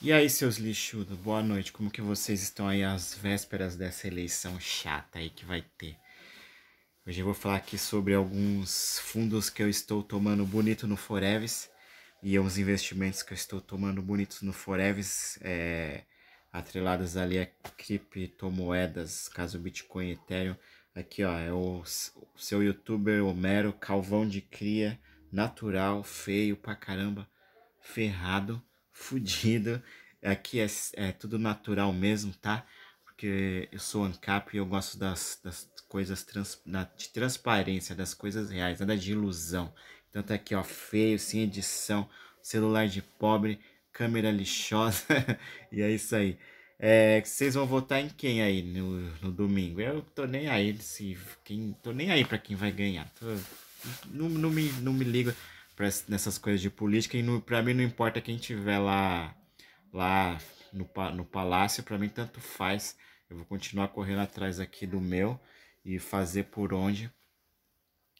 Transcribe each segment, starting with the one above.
E aí, seus lixudos, boa noite. Como que vocês estão aí às vésperas dessa eleição chata aí que vai ter? Hoje eu vou falar aqui sobre alguns fundos que eu estou tomando bonito no Forevis e uns investimentos que eu estou tomando bonitos no Forevis, é, atrelados ali a criptomoedas, caso Bitcoin, Ethereum. Aqui, ó, é o, o seu youtuber Homero, calvão de cria, natural, feio pra caramba, ferrado fudido. Aqui é, é tudo natural mesmo, tá? Porque eu sou ANCAP e eu gosto das, das coisas trans, da, de transparência, das coisas reais, nada de ilusão. Então tá é aqui, ó, feio, sem edição, celular de pobre, câmera lixosa. e é isso aí. É, vocês vão votar em quem aí no, no domingo? Eu tô nem aí se quem tô nem aí para quem vai ganhar. Tô, não, não, me, não me ligo nessas coisas de política e para mim não importa quem tiver lá lá no, no palácio, para mim tanto faz. Eu vou continuar correndo atrás aqui do meu e fazer por onde.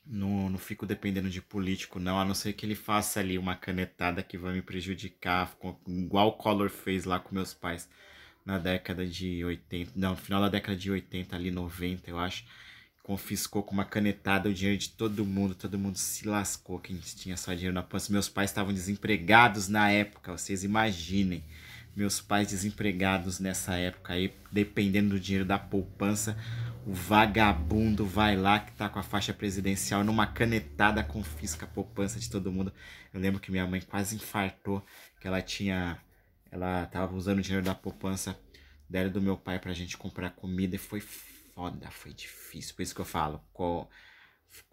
Não, não fico dependendo de político, não, a não ser que ele faça ali uma canetada que vai me prejudicar, igual o Collor fez lá com meus pais na década de 80, não, no final da década de 80, ali 90, eu acho confiscou com uma canetada o dinheiro de todo mundo, todo mundo se lascou, quem tinha só dinheiro na poupança Meus pais estavam desempregados na época, vocês imaginem. Meus pais desempregados nessa época aí, dependendo do dinheiro da poupança, o vagabundo vai lá que tá com a faixa presidencial numa canetada confisca a poupança de todo mundo. Eu lembro que minha mãe quase infartou, que ela tinha ela tava usando o dinheiro da poupança dela do meu pai pra gente comprar comida e foi foda, foi difícil. Por isso que eu falo, co...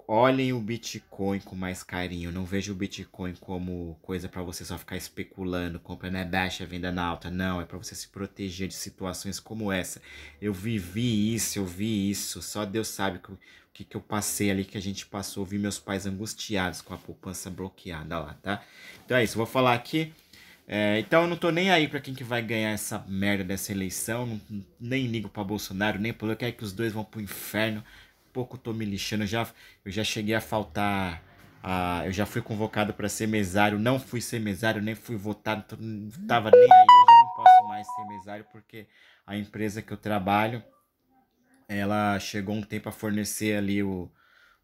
olhem o Bitcoin com mais carinho. Não vejo o Bitcoin como coisa para você só ficar especulando, compra na né, baixa, venda na alta. Não, é para você se proteger de situações como essa. Eu vivi isso, eu vi isso. Só Deus sabe o que, que eu passei ali, que a gente passou. vi meus pais angustiados com a poupança bloqueada lá, tá? Então é isso, vou falar aqui. É, então eu não tô nem aí para quem que vai ganhar essa merda dessa eleição. Não, nem ligo para Bolsonaro, nem pro que é que os dois vão pro inferno. Pouco tô me lixando. Eu já, eu já cheguei a faltar. A, eu já fui convocado para ser mesário. Não fui ser mesário, nem fui votado. não tava nem aí. Hoje eu não posso mais ser mesário porque a empresa que eu trabalho ela chegou um tempo a fornecer ali o,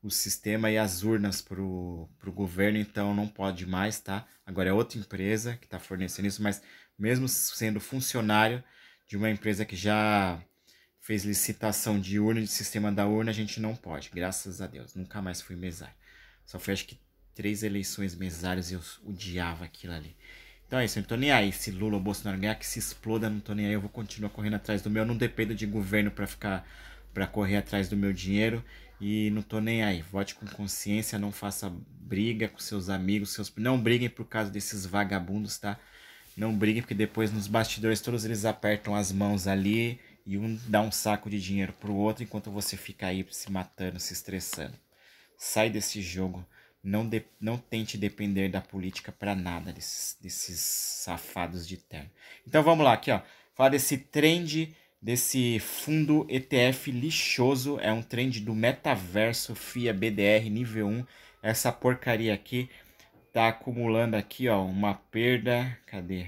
o sistema e as urnas para o governo, então não pode mais, tá? Agora é outra empresa que está fornecendo isso, mas mesmo sendo funcionário de uma empresa que já fez licitação de urna, de sistema da urna, a gente não pode, graças a Deus. Nunca mais fui mesário. Só foi acho que três eleições mesárias e eu odiava aquilo ali. Então é isso, eu não tô nem aí. Se Lula ou Bolsonaro ganhar, que se exploda, não tô nem aí. Eu vou continuar correndo atrás do meu. não dependo de governo para ficar, para correr atrás do meu dinheiro e não tô nem aí. Vote com consciência, não faça briga com seus amigos, seus não briguem por causa desses vagabundos, tá? Não briguem porque depois nos bastidores todos eles apertam as mãos ali e um dá um saco de dinheiro pro outro enquanto você fica aí se matando, se estressando. Sai desse jogo. Não, de... não tente depender da política para nada desses, desses safados de terno. Então vamos lá aqui, ó. Falar desse trend desse fundo ETF lixoso, é um trend do metaverso FIA BDR nível 1. Essa porcaria aqui tá acumulando aqui, ó, uma perda, cadê?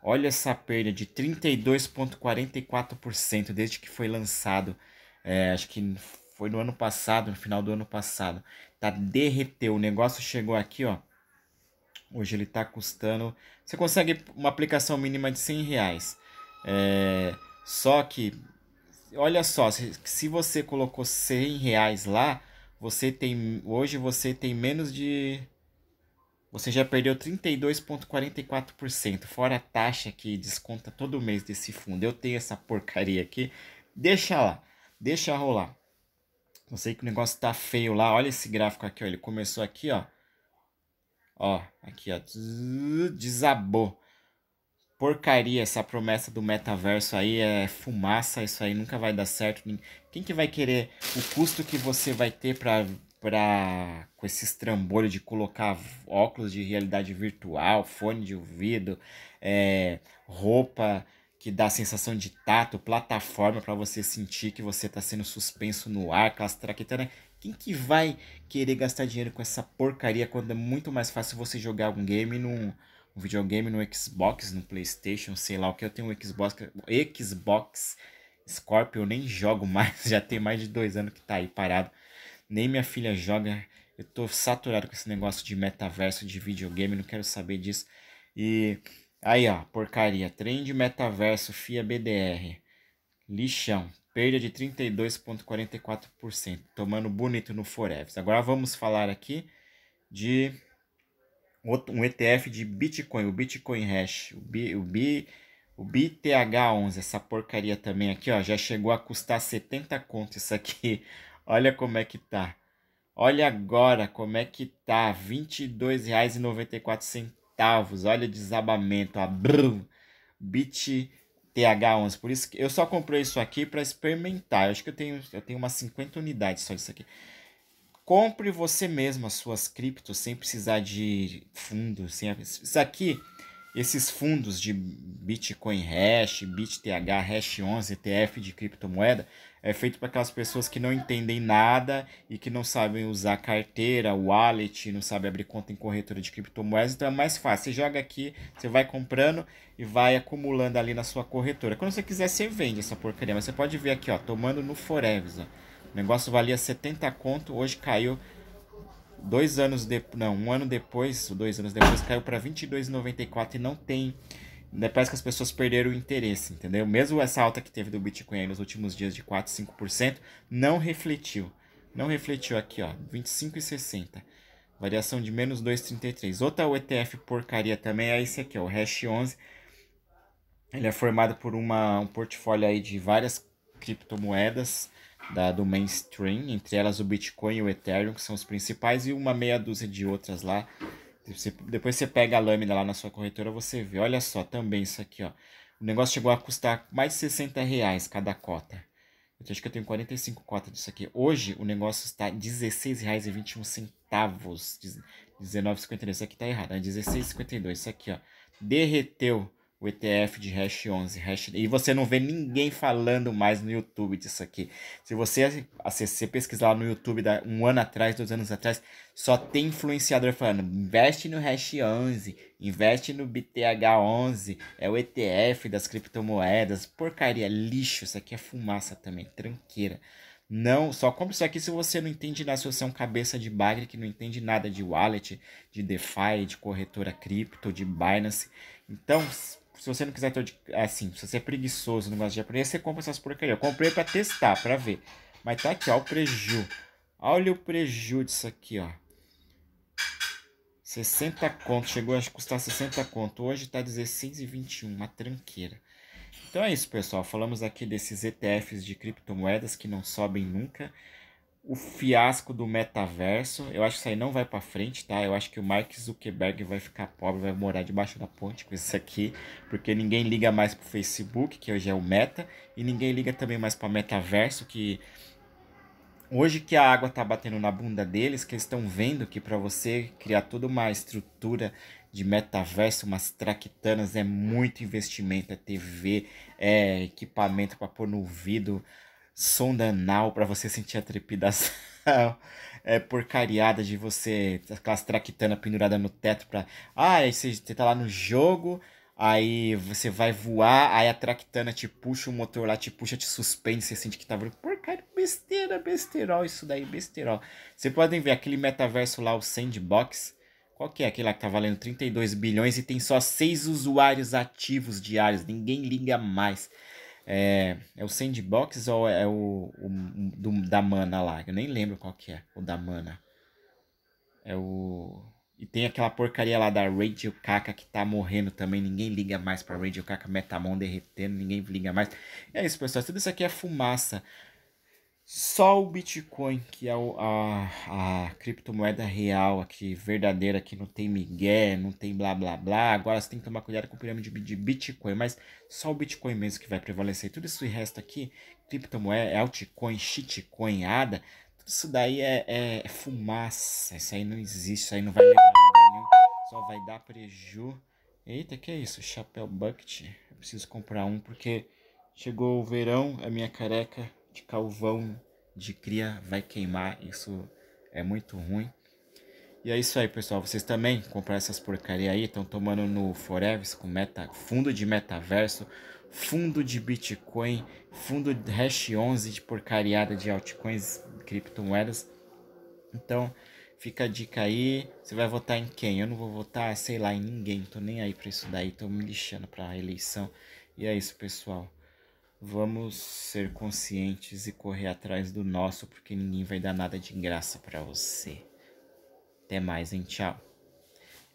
Olha essa perda de 32,44% desde que foi lançado. É, acho que foi no ano passado, no final do ano passado. Tá derreteu, o negócio chegou aqui, ó. Hoje ele tá custando. Você consegue uma aplicação mínima de 100 reais. É, só que, olha só, se, se você colocou 100 reais lá, você tem hoje você tem menos de você já perdeu 32,44%, fora a taxa que desconta todo mês desse fundo. Eu tenho essa porcaria aqui. Deixa lá, deixa rolar. Eu sei que o negócio tá feio lá. Olha esse gráfico aqui, ó. Ele começou aqui, ó. Ó, aqui, ó. Desabou porcaria essa promessa do metaverso aí, é fumaça, isso aí nunca vai dar certo. Quem que vai querer o custo que você vai ter para para com esse estrambolho de colocar óculos de realidade virtual, fone de ouvido, é, roupa que dá sensação de tato, plataforma para você sentir que você está sendo suspenso no ar, aquelas traquetanas. Quem que vai querer gastar dinheiro com essa porcaria quando é muito mais fácil você jogar um game num um videogame no Xbox, no PlayStation, sei lá o que. Eu tenho um Xbox, Xbox Scorpio, eu nem jogo mais, já tem mais de dois anos que tá aí parado. Nem minha filha joga. Eu tô saturado com esse negócio de metaverso, de videogame, não quero saber disso. E aí, ó, porcaria. Trem de metaverso, FIA BDR. Lixão. Perda de 32,44%. Tomando bonito no Forever. Agora vamos falar aqui de um ETF de Bitcoin, o Bitcoin Hash, o, B, o, B, o BTH11, essa porcaria também aqui, ó, já chegou a custar 70 conto isso aqui. Olha como é que tá. Olha agora como é que tá, R$ 22,94. Olha o desabamento, a brum, Bit 11 Por isso que eu só comprei isso aqui para experimentar. Eu acho que eu tenho, eu tenho umas 50 unidades só disso aqui. Compre você mesmo as suas criptos sem precisar de fundos. Sem... Isso aqui, esses fundos de Bitcoin Hash, BitTH, Hash 11, ETF de criptomoeda, é feito para aquelas pessoas que não entendem nada e que não sabem usar carteira, wallet, não sabem abrir conta em corretora de criptomoedas. Então é mais fácil. Você joga aqui, você vai comprando e vai acumulando ali na sua corretora. Quando você quiser, você vende essa porcaria. Mas você pode ver aqui, ó, tomando no Forever, ó. O negócio valia 70 conto, hoje caiu dois anos de não, um ano depois, dois anos depois, caiu para 22,94 e não tem. Né, parece que as pessoas perderam o interesse, entendeu? Mesmo essa alta que teve do Bitcoin nos últimos dias de 4, 5%, não refletiu. Não refletiu aqui, ó, 25,60. Variação de menos 2,33. Outra ETF porcaria também é esse aqui, ó, o Hash 11. Ele é formado por uma, um portfólio aí de várias criptomoedas da, do mainstream, entre elas o Bitcoin e o Ethereum, que são os principais, e uma meia dúzia de outras lá. Você, depois você pega a lâmina lá na sua corretora, você vê. Olha só, também isso aqui, ó. O negócio chegou a custar mais de 60 reais cada cota. Eu acho que eu tenho 45 cotas disso aqui. Hoje o negócio está R$16,21. R$19,52. Isso aqui está errado, né? 16,52, Isso aqui, ó. Derreteu o ETF de hash 11, hash... e você não vê ninguém falando mais no YouTube disso aqui. Se você, se pesquisar no YouTube da, um ano atrás, dois anos atrás, só tem influenciador falando, investe no hash 11, investe no BTH11, é o ETF das criptomoedas, porcaria, é lixo, isso aqui é fumaça também, tranqueira. Não, só compra isso aqui se você não entende nada, se você é um cabeça de bagre que não entende nada de wallet, de DeFi, de corretora cripto, de Binance. Então, se você não quiser ter, é assim, se você é preguiçoso, não gosta de aprender, você compra essas porcaria. Eu comprei para testar, para ver. Mas tá aqui, ó, o preju. Olha o preju disso aqui, ó. 60 conto, chegou a custar 60 conto. Hoje tá 16,21, uma tranqueira. Então é isso, pessoal. Falamos aqui desses ETFs de criptomoedas que não sobem nunca o fiasco do metaverso. Eu acho que isso aí não vai para frente, tá? Eu acho que o Mark Zuckerberg vai ficar pobre, vai morar debaixo da ponte com isso aqui, porque ninguém liga mais pro Facebook, que hoje é o Meta, e ninguém liga também mais para metaverso, que hoje que a água tá batendo na bunda deles, que eles estão vendo que para você criar toda uma estrutura de metaverso, umas traquitanas, é muito investimento, é TV, é equipamento para pôr no ouvido, sonda anal para você sentir a trepidação. é porcariada de você, aquelas traquitana pendurada no teto pra. Ah, aí você, tá lá no jogo, aí você vai voar, aí a traquitana te puxa o motor lá, te puxa, te suspende, você sente que tá voando. Porcaria, besteira, besterol, isso daí, besterol. você podem ver aquele metaverso lá, o Sandbox. Qual que é aquele lá que tá valendo 32 bilhões e tem só seis usuários ativos diários? Ninguém liga mais. É, é o Sandbox ou é o, o do, da Mana lá? Eu nem lembro qual que é o da Mana. É o... E tem aquela porcaria lá da Radio Caca que tá morrendo também. Ninguém liga mais pra Radio Caca, Metamon derretendo, ninguém liga mais. E é isso, pessoal. Tudo isso aqui é fumaça. Só o Bitcoin, que é a, a criptomoeda real aqui, verdadeira, que não tem migué, não tem blá blá blá. Agora você tem que tomar cuidado com o pirâmide de Bitcoin, mas só o Bitcoin mesmo que vai prevalecer. Tudo isso e resto aqui, criptomoeda, altcoin, shitcoin, ADA, tudo isso daí é, é, é, fumaça. Isso aí não existe, isso aí não vai levar lugar nenhum, só vai dar preju. Eita, que é isso? Chapéu bucket. Eu preciso comprar um porque chegou o verão, a minha careca de calvão, de cria, vai queimar. Isso é muito ruim. E é isso aí, pessoal. Vocês também compraram essas porcaria aí, estão tomando no Forever com meta, fundo de metaverso, fundo de Bitcoin, fundo de hash 11 de porcariada de altcoins, criptomoedas. Então, fica a dica aí. Você vai votar em quem? Eu não vou votar, sei lá, em ninguém. Tô nem aí para isso daí, tô me lixando para a eleição. E é isso, pessoal vamos ser conscientes e correr atrás do nosso, porque ninguém vai dar nada de graça para você. Até mais, hein? Tchau.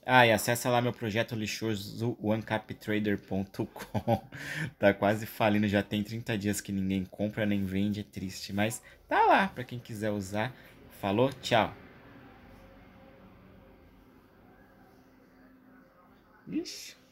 Ah, e acessa lá meu projeto lixoso onecaptrader.com. tá quase falindo, já tem 30 dias que ninguém compra nem vende, é triste, mas tá lá para quem quiser usar. Falou, tchau. Ixi.